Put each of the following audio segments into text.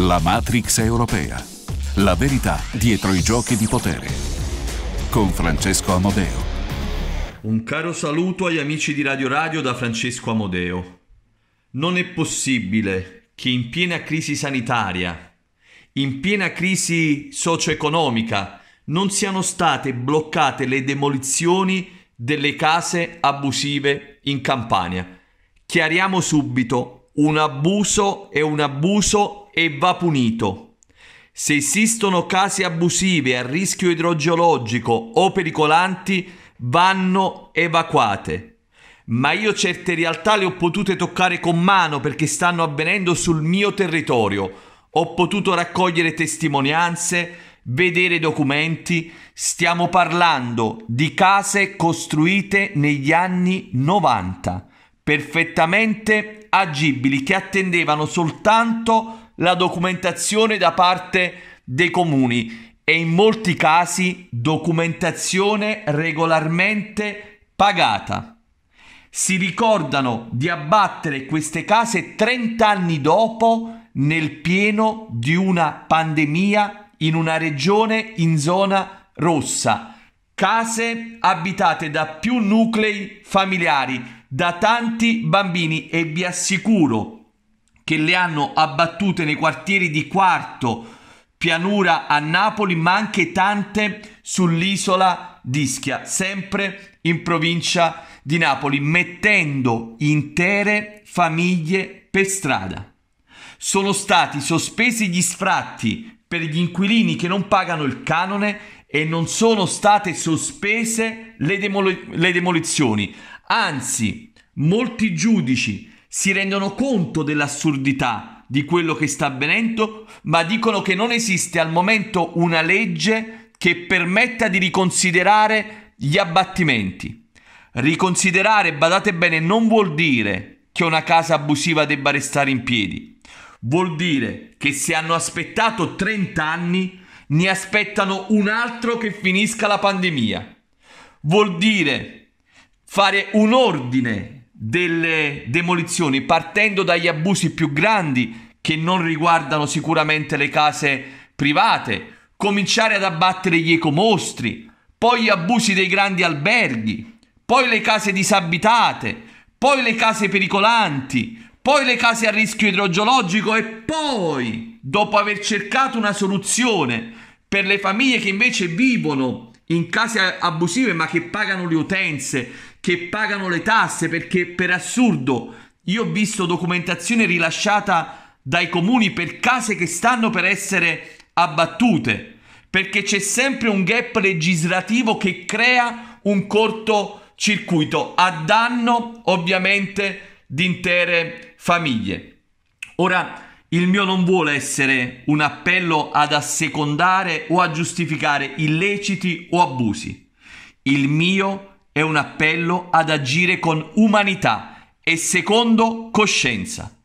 La Matrix europea. La verità dietro i giochi di potere. Con Francesco Amodeo. Un caro saluto agli amici di Radio Radio da Francesco Amodeo. Non è possibile che in piena crisi sanitaria, in piena crisi socio-economica, non siano state bloccate le demolizioni delle case abusive in Campania. Chiariamo subito, un abuso è un abuso e va punito. Se esistono casi abusive a rischio idrogeologico o pericolanti, vanno evacuate. Ma io certe realtà le ho potute toccare con mano perché stanno avvenendo sul mio territorio. Ho potuto raccogliere testimonianze, vedere documenti. Stiamo parlando di case costruite negli anni 90, perfettamente agibili, che attendevano soltanto la documentazione da parte dei comuni e in molti casi documentazione regolarmente pagata. Si ricordano di abbattere queste case 30 anni dopo nel pieno di una pandemia in una regione in zona rossa. Case abitate da più nuclei familiari, da tanti bambini e vi assicuro che le hanno abbattute nei quartieri di Quarto, Pianura a Napoli, ma anche tante sull'isola d'Ischia, sempre in provincia di Napoli, mettendo intere famiglie per strada. Sono stati sospesi gli sfratti per gli inquilini che non pagano il canone e non sono state sospese le, demol- le demolizioni. Anzi, molti giudici si rendono conto dell'assurdità di quello che sta avvenendo, ma dicono che non esiste al momento una legge che permetta di riconsiderare gli abbattimenti. Riconsiderare, badate bene, non vuol dire che una casa abusiva debba restare in piedi. Vuol dire che se hanno aspettato 30 anni, ne aspettano un altro che finisca la pandemia. Vuol dire fare un ordine delle demolizioni, partendo dagli abusi più grandi che non riguardano sicuramente le case private, cominciare ad abbattere gli ecomostri, poi gli abusi dei grandi alberghi, poi le case disabitate, poi le case pericolanti, poi le case a rischio idrogeologico e poi, dopo aver cercato una soluzione per le famiglie che invece vivono in case abusive ma che pagano le utenze, che pagano le tasse perché per assurdo io ho visto documentazione rilasciata dai comuni per case che stanno per essere abbattute perché c'è sempre un gap legislativo che crea un cortocircuito a danno ovviamente di intere famiglie. Ora, il mio non vuole essere un appello ad assecondare o a giustificare illeciti o abusi. Il mio è un appello ad agire con umanità e secondo coscienza.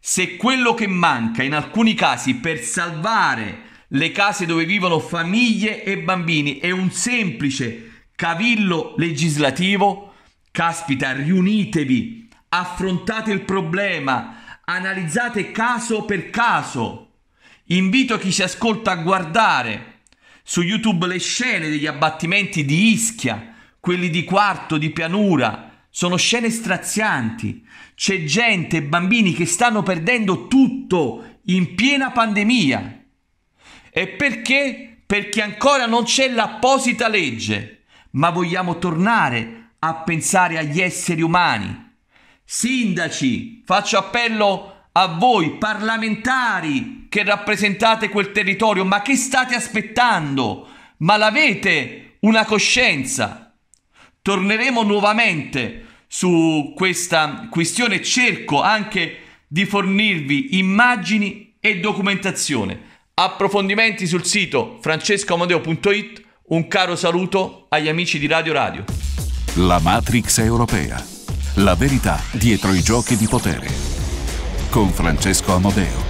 Se quello che manca in alcuni casi per salvare le case dove vivono famiglie e bambini è un semplice cavillo legislativo, caspita, riunitevi, affrontate il problema, analizzate caso per caso. Invito chi ci ascolta a guardare su YouTube le scene degli abbattimenti di Ischia, quelli di quarto, di pianura, sono scene strazianti. C'è gente, bambini che stanno perdendo tutto in piena pandemia. E perché? Perché ancora non c'è l'apposita legge, ma vogliamo tornare a pensare agli esseri umani. Sindaci, faccio appello a voi parlamentari che rappresentate quel territorio, ma che state aspettando? Ma l'avete una coscienza? torneremo nuovamente su questa questione. Cerco anche di fornirvi immagini e documentazione. Approfondimenti sul sito francescoamodeo.it. Un caro saluto agli amici di Radio Radio. La Matrix europea. La verità dietro i giochi di potere. Con Francesco Amodeo.